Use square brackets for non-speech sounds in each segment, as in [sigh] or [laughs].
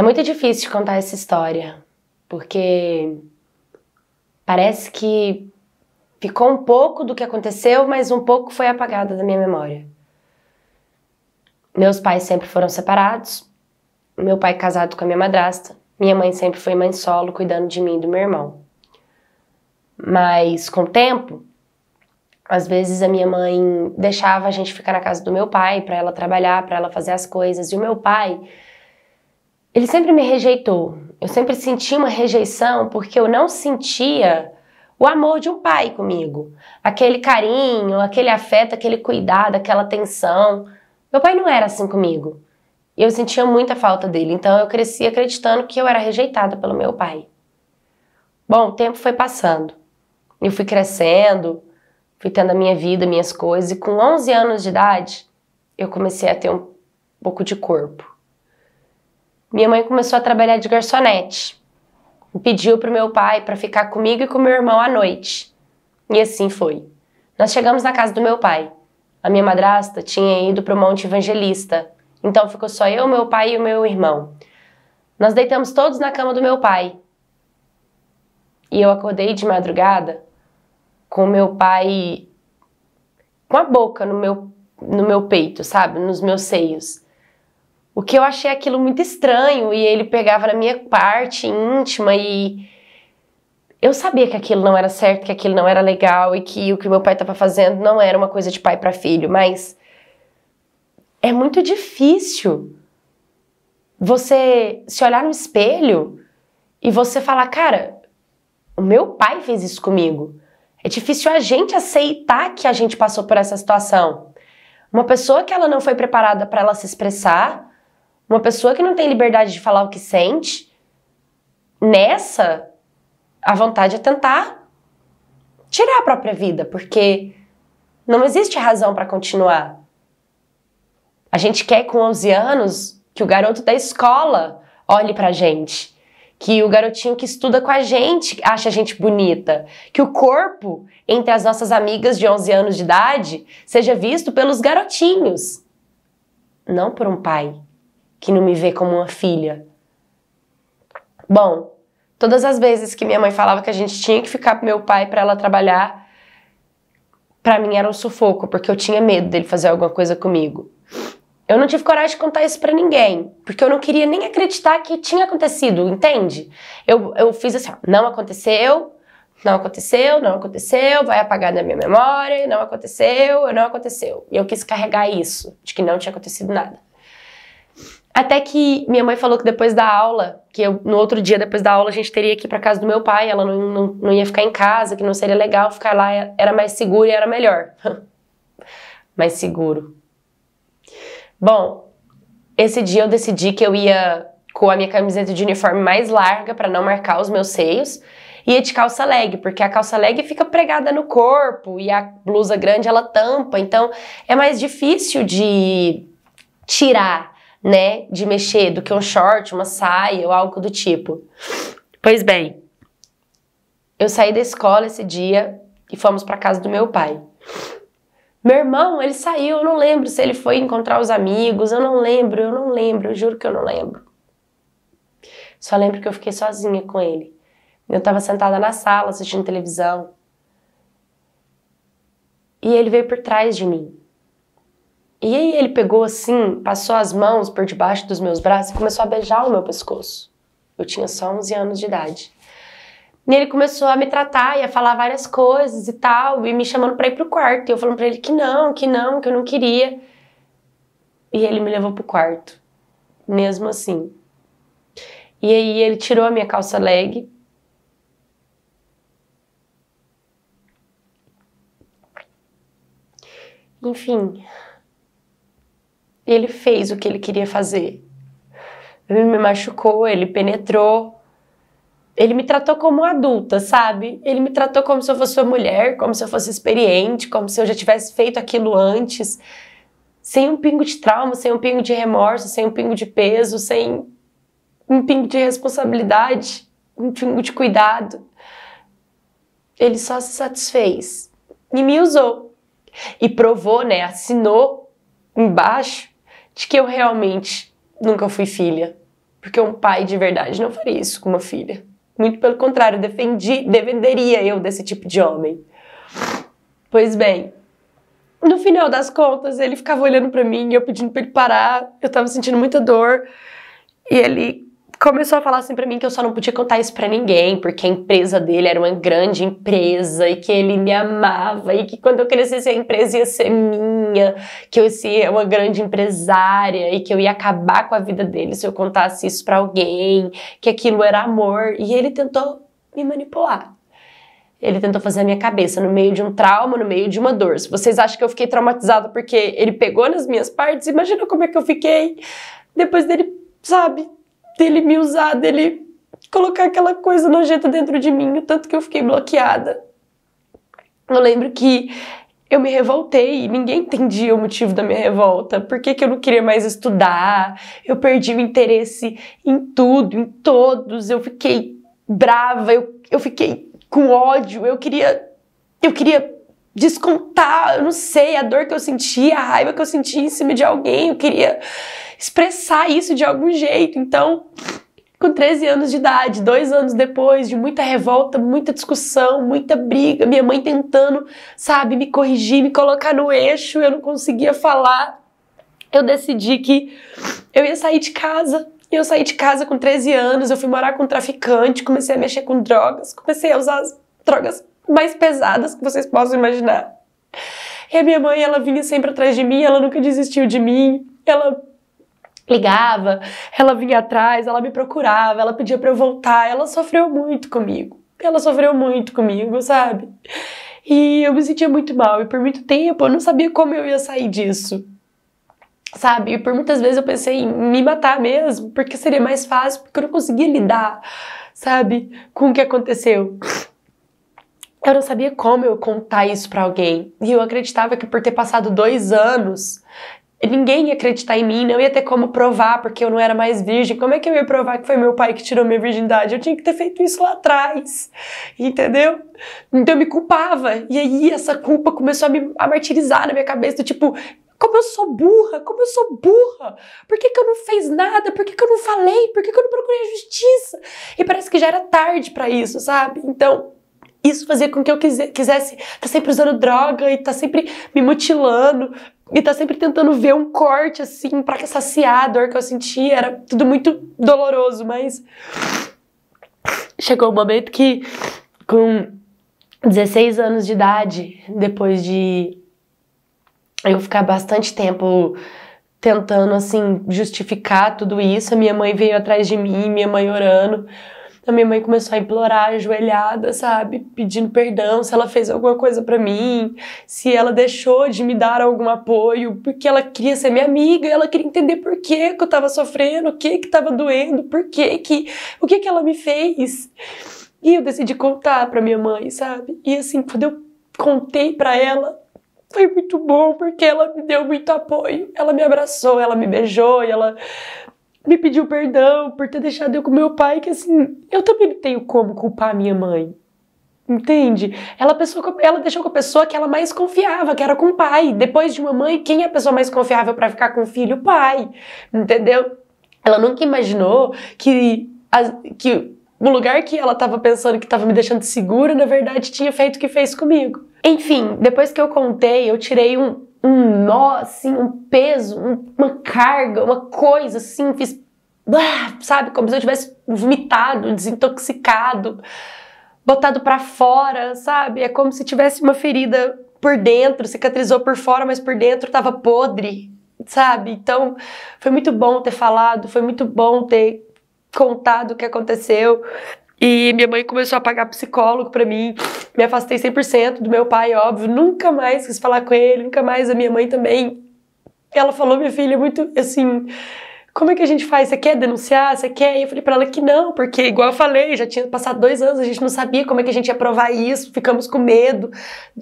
É muito difícil contar essa história, porque parece que ficou um pouco do que aconteceu, mas um pouco foi apagado da minha memória. Meus pais sempre foram separados, meu pai casado com a minha madrasta, minha mãe sempre foi mãe solo, cuidando de mim e do meu irmão. Mas com o tempo, às vezes a minha mãe deixava a gente ficar na casa do meu pai para ela trabalhar, para ela fazer as coisas, e o meu pai ele sempre me rejeitou. Eu sempre senti uma rejeição porque eu não sentia o amor de um pai comigo. Aquele carinho, aquele afeto, aquele cuidado, aquela atenção. Meu pai não era assim comigo. E eu sentia muita falta dele. Então eu cresci acreditando que eu era rejeitada pelo meu pai. Bom, o tempo foi passando. Eu fui crescendo, fui tendo a minha vida, minhas coisas. E com 11 anos de idade, eu comecei a ter um pouco de corpo minha mãe começou a trabalhar de garçonete. E pediu para o meu pai para ficar comigo e com meu irmão à noite. E assim foi. Nós chegamos na casa do meu pai. A minha madrasta tinha ido para o Monte Evangelista, então ficou só eu, meu pai e o meu irmão. Nós deitamos todos na cama do meu pai. E eu acordei de madrugada com meu pai com a boca no meu no meu peito, sabe? Nos meus seios. O que eu achei aquilo muito estranho e ele pegava na minha parte íntima e eu sabia que aquilo não era certo, que aquilo não era legal e que o que meu pai estava fazendo não era uma coisa de pai para filho, mas é muito difícil você se olhar no espelho e você falar, cara, o meu pai fez isso comigo. É difícil a gente aceitar que a gente passou por essa situação. Uma pessoa que ela não foi preparada para ela se expressar, uma pessoa que não tem liberdade de falar o que sente, nessa, a vontade é tentar tirar a própria vida, porque não existe razão para continuar. A gente quer com 11 anos que o garoto da escola olhe pra gente, que o garotinho que estuda com a gente ache a gente bonita, que o corpo entre as nossas amigas de 11 anos de idade seja visto pelos garotinhos, não por um pai que não me vê como uma filha? Bom, todas as vezes que minha mãe falava que a gente tinha que ficar com meu pai para ela trabalhar, para mim era um sufoco, porque eu tinha medo dele fazer alguma coisa comigo. Eu não tive coragem de contar isso para ninguém, porque eu não queria nem acreditar que tinha acontecido, entende? Eu, eu fiz assim, ó, não aconteceu, não aconteceu, não aconteceu, vai apagar da minha memória, não aconteceu, não aconteceu. E eu quis carregar isso, de que não tinha acontecido nada. Até que minha mãe falou que depois da aula, que eu, no outro dia depois da aula a gente teria que ir para casa do meu pai, ela não, não, não ia ficar em casa, que não seria legal ficar lá, era mais seguro e era melhor. [laughs] mais seguro. Bom, esse dia eu decidi que eu ia com a minha camiseta de uniforme mais larga para não marcar os meus seios e de calça leg, porque a calça leg fica pregada no corpo e a blusa grande ela tampa, então é mais difícil de tirar né, de mexer do que um short, uma saia ou algo do tipo. Pois bem, eu saí da escola esse dia e fomos para casa do meu pai. Meu irmão, ele saiu, eu não lembro se ele foi encontrar os amigos, eu não lembro, eu não lembro, eu juro que eu não lembro. Só lembro que eu fiquei sozinha com ele. Eu estava sentada na sala assistindo televisão. E ele veio por trás de mim. E aí ele pegou assim, passou as mãos por debaixo dos meus braços e começou a beijar o meu pescoço. Eu tinha só 11 anos de idade. E ele começou a me tratar e a falar várias coisas e tal, e me chamando para ir pro quarto. E eu falando para ele que não, que não, que eu não queria. E ele me levou pro quarto, mesmo assim. E aí ele tirou a minha calça leg. Enfim, e ele fez o que ele queria fazer. Ele me machucou, ele penetrou. Ele me tratou como adulta, sabe? Ele me tratou como se eu fosse uma mulher, como se eu fosse experiente, como se eu já tivesse feito aquilo antes. Sem um pingo de trauma, sem um pingo de remorso, sem um pingo de peso, sem um pingo de responsabilidade, um pingo de cuidado. Ele só se satisfez e me usou. E provou, né? Assinou embaixo de que eu realmente nunca fui filha. Porque um pai de verdade não faria isso com uma filha. Muito pelo contrário, defendi, defenderia eu desse tipo de homem. Pois bem, no final das contas, ele ficava olhando para mim, eu pedindo para ele parar, eu tava sentindo muita dor. E ele começou a falar assim para mim que eu só não podia contar isso para ninguém, porque a empresa dele era uma grande empresa e que ele me amava e que quando eu crescesse a empresa ia ser minha, que eu ia ser uma grande empresária e que eu ia acabar com a vida dele se eu contasse isso para alguém, que aquilo era amor. E ele tentou me manipular. Ele tentou fazer a minha cabeça no meio de um trauma, no meio de uma dor. Se vocês acham que eu fiquei traumatizada porque ele pegou nas minhas partes, imagina como é que eu fiquei depois dele, sabe, dele me usar, dele colocar aquela coisa nojenta dentro de mim, o tanto que eu fiquei bloqueada. Eu lembro que eu me revoltei e ninguém entendia o motivo da minha revolta. Por que, que eu não queria mais estudar? Eu perdi o interesse em tudo, em todos. Eu fiquei brava, eu, eu fiquei com ódio. Eu queria. Eu queria descontar, eu não sei, a dor que eu sentia, a raiva que eu sentia em cima de alguém, eu queria expressar isso de algum jeito. Então, com 13 anos de idade, dois anos depois, de muita revolta, muita discussão, muita briga, minha mãe tentando, sabe, me corrigir, me colocar no eixo, eu não conseguia falar. Eu decidi que eu ia sair de casa, e eu saí de casa com 13 anos, eu fui morar com um traficante, comecei a mexer com drogas, comecei a usar as drogas mais pesadas que vocês possam imaginar. E a minha mãe, ela vinha sempre atrás de mim, ela nunca desistiu de mim, ela ligava, ela vinha atrás, ela me procurava, ela pedia para eu voltar, ela sofreu muito comigo. Ela sofreu muito comigo, sabe? E eu me sentia muito mal e por muito tempo eu não sabia como eu ia sair disso. Sabe? E por muitas vezes eu pensei em me matar mesmo, porque seria mais fácil, porque eu não conseguia lidar, sabe, com o que aconteceu. Eu não sabia como eu contar isso para alguém. E eu acreditava que por ter passado dois anos, ninguém ia acreditar em mim, não ia ter como provar, porque eu não era mais virgem. Como é que eu ia provar que foi meu pai que tirou minha virgindade? Eu tinha que ter feito isso lá atrás, entendeu? Então eu me culpava. E aí essa culpa começou a me a martirizar na minha cabeça, do tipo, como eu sou burra, como eu sou burra, por que, que eu não fiz nada, por que, que eu não falei, por que, que eu não procurei justiça? E parece que já era tarde para isso, sabe? Então, isso fazia com que eu quisesse tá sempre usando droga e tá sempre me mutilando e tá sempre tentando ver um corte assim para saciar a dor que eu sentia, era tudo muito doloroso, mas chegou um momento que com 16 anos de idade, depois de eu ficar bastante tempo tentando assim justificar tudo isso, a minha mãe veio atrás de mim, minha mãe orando minha mãe começou a implorar, ajoelhada, sabe? Pedindo perdão se ela fez alguma coisa para mim, se ela deixou de me dar algum apoio, porque ela queria ser minha amiga, ela queria entender por que, que eu tava sofrendo, o que que tava doendo, por que que, o que que ela me fez. E eu decidi contar para minha mãe, sabe? E assim, quando eu contei para ela, foi muito bom porque ela me deu muito apoio. Ela me abraçou, ela me beijou, ela me pediu perdão por ter deixado eu com meu pai, que assim, eu também tenho como culpar a minha mãe. Entende? Ela, pessoa, ela deixou com a pessoa que ela mais confiava, que era com o pai. Depois de uma mãe, quem é a pessoa mais confiável para ficar com o filho? O pai. Entendeu? Ela nunca imaginou que, a, que o lugar que ela estava pensando que estava me deixando segura, na verdade, tinha feito o que fez comigo. Enfim, depois que eu contei, eu tirei um, um nó, assim, um peso, um, uma carga, uma coisa assim, fiz. Ah, sabe, como se eu tivesse vomitado, desintoxicado, botado para fora, sabe? É como se tivesse uma ferida por dentro, cicatrizou por fora, mas por dentro tava podre, sabe? Então, foi muito bom ter falado, foi muito bom ter contado o que aconteceu. E minha mãe começou a pagar psicólogo para mim. Me afastei 100% do meu pai, óbvio. Nunca mais quis falar com ele, nunca mais. A minha mãe também. Ela falou, minha filha, é muito assim. Como é que a gente faz? Você quer denunciar? Você quer? E eu falei para ela que não, porque, igual eu falei, já tinha passado dois anos, a gente não sabia como é que a gente ia provar isso, ficamos com medo.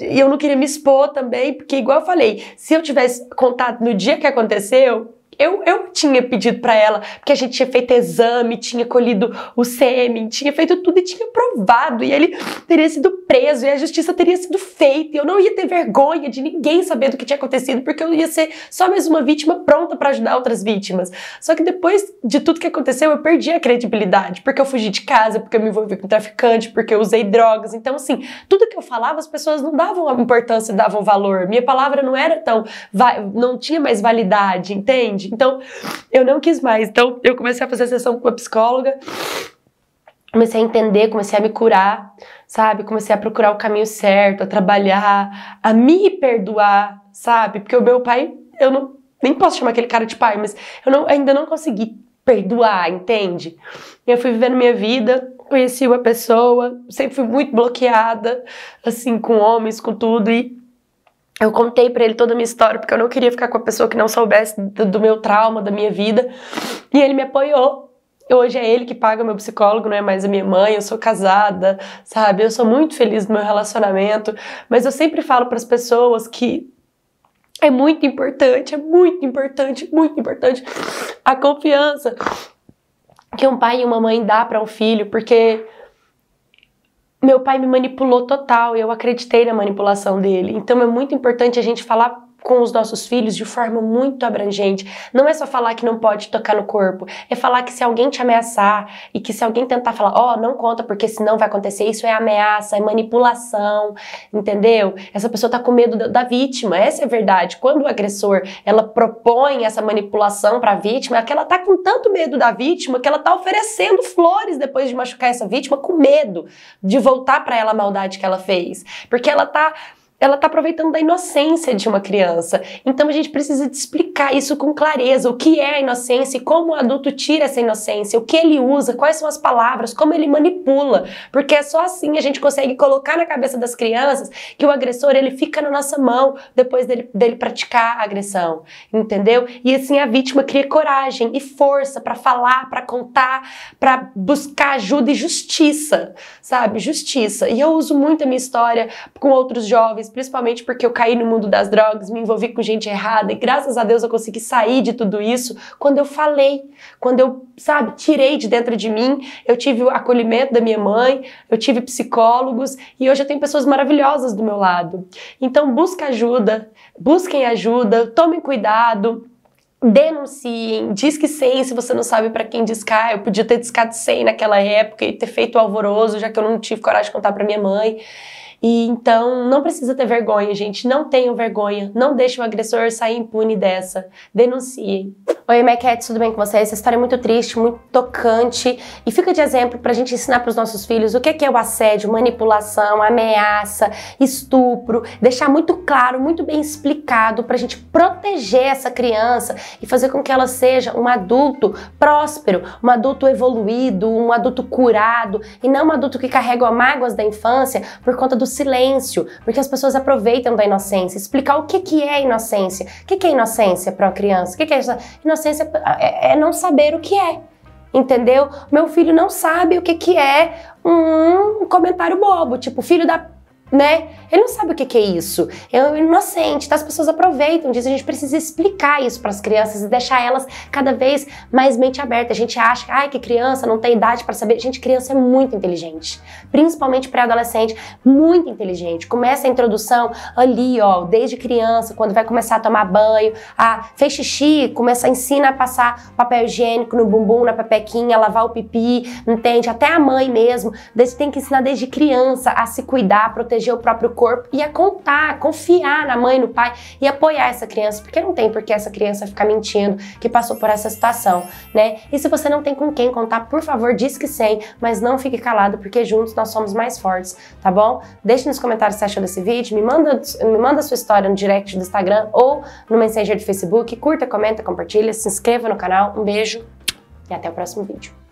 E eu não queria me expor também, porque, igual eu falei, se eu tivesse contado no dia que aconteceu, eu, eu tinha pedido para ela, porque a gente tinha feito exame, tinha colhido o sêmen, tinha feito tudo e tinha provado. E ele teria sido preso e a justiça teria sido feita. E eu não ia ter vergonha de ninguém saber do que tinha acontecido, porque eu ia ser só mais uma vítima pronta para ajudar outras vítimas. Só que depois de tudo que aconteceu, eu perdi a credibilidade, porque eu fugi de casa, porque eu me envolvi com traficante, porque eu usei drogas. Então, assim, tudo que eu falava, as pessoas não davam importância, davam valor. Minha palavra não era tão. não tinha mais validade, entende? Então, eu não quis mais. Então, eu comecei a fazer sessão com a psicóloga, comecei a entender, comecei a me curar, sabe? Comecei a procurar o caminho certo, a trabalhar, a me perdoar, sabe? Porque o meu pai, eu não, nem posso chamar aquele cara de pai, mas eu não, ainda não consegui perdoar, entende? Eu fui vivendo minha vida, conheci uma pessoa, sempre fui muito bloqueada, assim, com homens, com tudo, e eu contei para ele toda a minha história, porque eu não queria ficar com a pessoa que não soubesse do, do meu trauma, da minha vida. E ele me apoiou. Hoje é ele que paga meu psicólogo, não é mais a minha mãe. Eu sou casada, sabe? Eu sou muito feliz no meu relacionamento. Mas eu sempre falo para as pessoas que é muito importante, é muito importante, muito importante a confiança que um pai e uma mãe dá para um filho, porque meu pai me manipulou total e eu acreditei na manipulação dele. Então é muito importante a gente falar com os nossos filhos de forma muito abrangente. Não é só falar que não pode tocar no corpo, é falar que se alguém te ameaçar e que se alguém tentar falar, ó, oh, não conta porque senão vai acontecer isso, é ameaça, é manipulação, entendeu? Essa pessoa tá com medo da vítima, essa é a verdade. Quando o agressor, ela propõe essa manipulação para a vítima, é que ela tá com tanto medo da vítima que ela tá oferecendo flores depois de machucar essa vítima com medo de voltar para ela a maldade que ela fez, porque ela tá ela está aproveitando da inocência de uma criança. Então a gente precisa explicar isso com clareza: o que é a inocência e como o adulto tira essa inocência, o que ele usa, quais são as palavras, como ele manipula. Porque é só assim a gente consegue colocar na cabeça das crianças que o agressor ele fica na nossa mão depois dele, dele praticar a agressão, entendeu? E assim a vítima cria coragem e força para falar, para contar, para buscar ajuda e justiça, sabe? Justiça. E eu uso muito a minha história com outros jovens mas principalmente porque eu caí no mundo das drogas, me envolvi com gente errada e graças a Deus eu consegui sair de tudo isso quando eu falei, quando eu, sabe, tirei de dentro de mim, eu tive o acolhimento da minha mãe, eu tive psicólogos e hoje eu tenho pessoas maravilhosas do meu lado. Então busca ajuda, busquem ajuda, tomem cuidado denunciem, diz que 100 se você não sabe para quem discar, eu podia ter discado 100 naquela época e ter feito alvoroso, já que eu não tive coragem de contar para minha mãe. E então não precisa ter vergonha, gente. Não tenham vergonha. Não deixe o agressor sair impune dessa. Denunciem. Oi, Maquette, tudo bem com vocês? Essa história é muito triste, muito tocante e fica de exemplo para a gente ensinar para os nossos filhos o que é, o assédio, manipulação, ameaça, estupro. Deixar muito claro, muito bem explicado para a gente proteger essa criança e fazer com que ela seja um adulto próspero, um adulto evoluído, um adulto curado e não um adulto que carrega mágoas da infância por conta do silêncio, porque as pessoas aproveitam da inocência. Explicar o que, que é inocência. O que, que é inocência para uma criança? O que, que é inocência? É, é não saber o que é entendeu? Meu filho não sabe o que, que é um comentário bobo, tipo, filho da né? Ele não sabe o que, que é isso. É inocente, tá? As pessoas aproveitam disso. A gente precisa explicar isso para as crianças e deixar elas cada vez mais mente aberta. A gente acha que, ai, que criança não tem idade para saber. Gente, criança é muito inteligente, principalmente pré-adolescente, muito inteligente. Começa a introdução ali, ó, desde criança, quando vai começar a tomar banho, a fez xixi, começa a ensina a passar papel higiênico no bumbum, na pepequinha, lavar o pipi, entende? Até a mãe mesmo. Desde tem que ensinar desde criança a se cuidar, a proteger proteger o próprio corpo e a contar, confiar na mãe, no pai e apoiar essa criança, porque não tem por que essa criança ficar mentindo que passou por essa situação, né? E se você não tem com quem contar, por favor, diz que sem, mas não fique calado, porque juntos nós somos mais fortes, tá bom? Deixe nos comentários se você achou desse vídeo, me manda, me manda a sua história no direct do Instagram ou no Messenger do Facebook, curta, comenta, compartilha, se inscreva no canal, um beijo e até o próximo vídeo.